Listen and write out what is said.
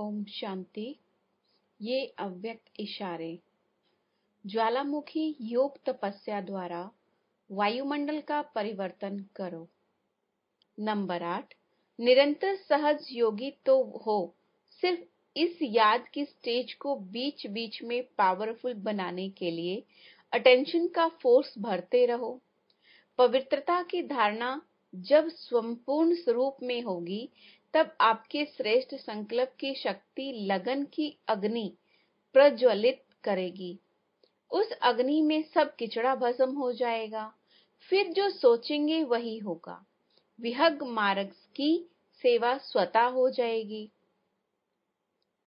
ओम शांति ये अव्यक्त इशारे ज्वालामुखी योग तपस्या द्वारा वायुमंडल का परिवर्तन करो नंबर आठ निरंतर सहज योगी तो हो सिर्फ इस याद की स्टेज को बीच बीच में पावरफुल बनाने के लिए अटेंशन का फोर्स भरते रहो पवित्रता की धारणा जब स्वपूर्ण स्वरूप में होगी तब आपके श्रेष्ठ संकल्प की शक्ति लगन की अग्नि प्रज्वलित करेगी उस अग्नि में सब किचड़ा भस्म हो जाएगा फिर जो सोचेंगे वही होगा विहग मार्ग की सेवा स्वतः हो जाएगी